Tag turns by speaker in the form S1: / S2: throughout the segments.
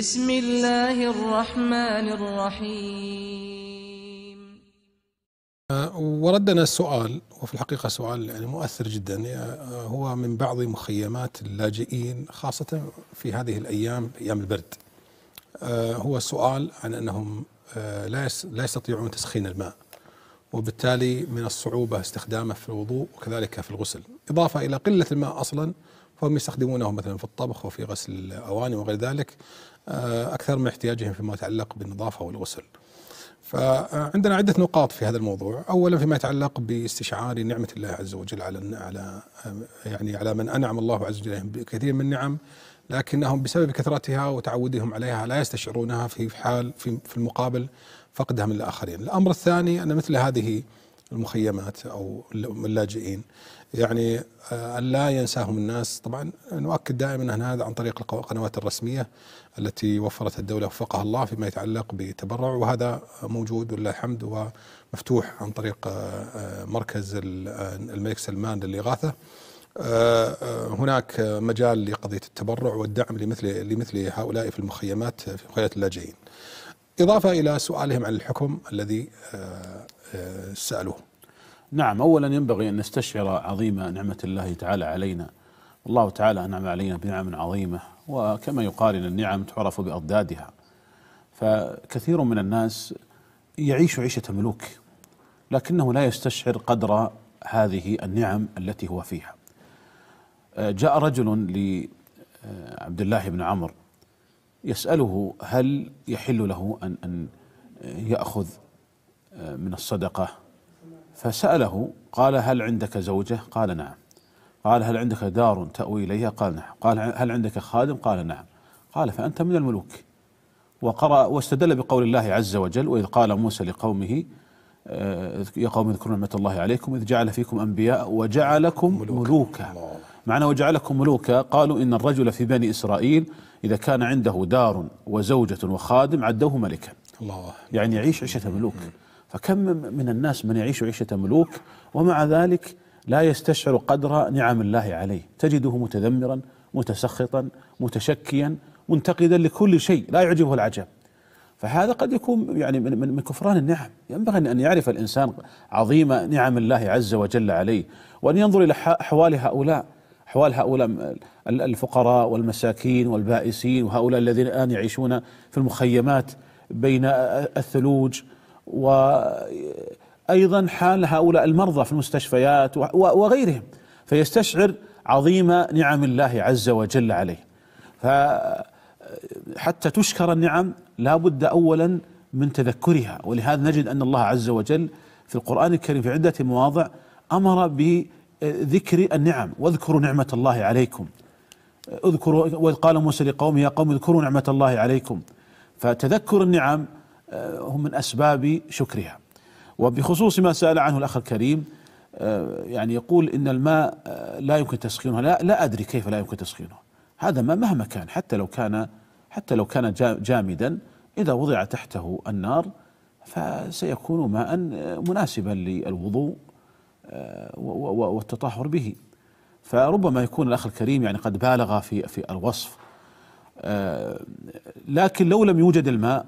S1: بسم الله الرحمن الرحيم وردنا السؤال وفي الحقيقة سؤال يعني مؤثر جدا آه، هو من بعض مخيمات اللاجئين خاصة في هذه الأيام أيام البرد آه، هو سؤال عن أنهم آه، لا يستطيعون تسخين الماء وبالتالي من الصعوبة استخدامه في الوضوء وكذلك في الغسل إضافة إلى قلة الماء أصلا فهم يستخدمونه مثلا في الطبخ وفي غسل الاواني وغير ذلك آه، اكثر من احتياجهم فيما يتعلق بالنظافه والغسل. فعندنا عدة نقاط في هذا الموضوع، أولا فيما يتعلق باستشعار نعمة الله عز وجل على على آه، يعني على من أنعم الله عز وجل بكثير من النعم لكنهم بسبب كثرتها وتعودهم عليها لا يستشعرونها في حال في, في المقابل فقدها من الآخرين. الأمر الثاني أن مثل هذه المخيمات او اللاجئين يعني آه، لا ينساهم الناس طبعا نؤكد دائما ان هذا عن طريق القنوات الرسميه التي وفرت الدوله وفقها الله فيما يتعلق بتبرع وهذا موجود ولله الحمد ومفتوح عن طريق آه، آه، مركز الملك سلمان للاغاثه هناك مجال لقضيه التبرع والدعم لمثل لمثل هؤلاء في المخيمات في مخيمات اللاجئين. إضافة إلى سؤالهم عن الحكم الذي آه،
S2: آه، سألوه نعم أولا ينبغي أن نستشعر عظيم نعمة الله تعالى علينا الله تعالى أنعم علينا بنعم عظيمة وكما يقال إن النعم تعرف بأضدادها فكثير من الناس يعيش عيشة ملوك لكنه لا يستشعر قدر هذه النعم التي هو فيها آه، جاء رجل لعبد الله بن عمرو يسأله هل يحل له أن أن يأخذ آه، من الصدقة فسأله قال هل عندك زوجة قال نعم قال هل عندك دار تأوي إليها قال نعم قال هل عندك خادم قال نعم قال فأنت من الملوك وقرأ واستدل بقول الله عز وجل وإذ قال موسى لقومه آه، يا قوم اذكروا نعمة الله عليكم إذ جعل فيكم أنبياء وجعلكم ملوكا, ملوكا معنى وجعلكم ملوكا قالوا إن الرجل في بني إسرائيل إذا كان عنده دار وزوجة وخادم عدوه ملكا الله يعني يعيش عيشة ملوك فكم من الناس من يعيش عيشة ملوك ومع ذلك لا يستشعر قدر نعم الله عليه تجده متذمرا متسخطا متشكيا منتقدا لكل شيء لا يعجبه العجب فهذا قد يكون يعني من, من, من كفران النعم ينبغي أن يعرف الإنسان عظيم نعم الله عز وجل عليه وأن ينظر إلى أحوال هؤلاء أحوال هؤلاء الفقراء والمساكين والبائسين وهؤلاء الذين الآن يعيشون في المخيمات بين الثلوج وأيضا حال هؤلاء المرضى في المستشفيات وغيرهم فيستشعر عظيم نعم الله عز وجل عليه فحتى تشكر النعم لا بد أولا من تذكرها ولهذا نجد أن الله عز وجل في القرآن الكريم في عدة مواضع أمر ب ذكر النعم واذكروا نعمة الله عليكم اذكروا وإذ قال موسى لقومه يا قوم اذكروا نعمة الله عليكم فتذكر النعم آه، هم من أسباب شكرها وبخصوص ما سأل عنه الأخ الكريم آه، يعني يقول إن الماء آه، لا يمكن تسخينه لا, لا أدري كيف لا يمكن تسخينه هذا ما مهما كان حتى لو كان حتى لو كان جامدا إذا وضع تحته النار فسيكون ماء مناسبا للوضوء والتطهر به فربما يكون الأخ الكريم يعني قد بالغ في في الوصف آه، لكن لو لم يوجد الماء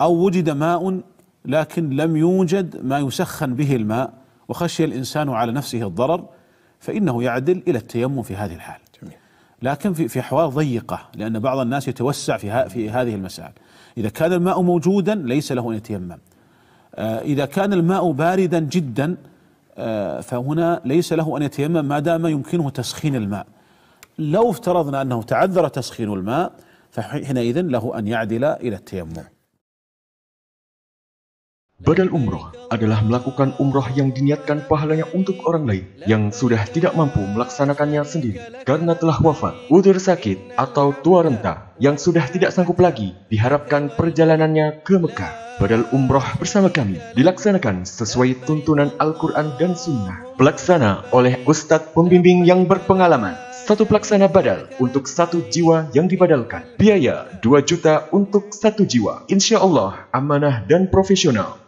S2: أو وجد ماء لكن لم يوجد ما يسخن به الماء وخشي الإنسان على نفسه الضرر فإنه يعدل إلى التيمم في هذه الحال لكن في في احوال ضيقة لأن بعض الناس يتوسع في في هذه المسائل إذا كان الماء موجودا ليس له أن يتيمم آه، إذا كان الماء باردا جدا فهنا ليس له يتيمم ما دام يمكنه تسخين الماء لو افترضنا تعذر تسخين الماء فحينئذ له يعدل التيمم Badal umroh adalah melakukan umroh yang diniatkan pahalanya untuk orang lain yang sudah tidak mampu melaksanakannya sendiri karena telah wafat, udur sakit, atau tua renta yang sudah tidak sanggup lagi diharapkan perjalanannya ke Mekah. Badal umroh bersama kami dilaksanakan sesuai tuntunan Al-Quran dan Sunnah. Pelaksana oleh Ustadz pembimbing yang berpengalaman. Satu pelaksana badal untuk satu jiwa yang dibadalkan. Biaya 2 juta untuk satu jiwa. Insya Allah amanah dan profesional.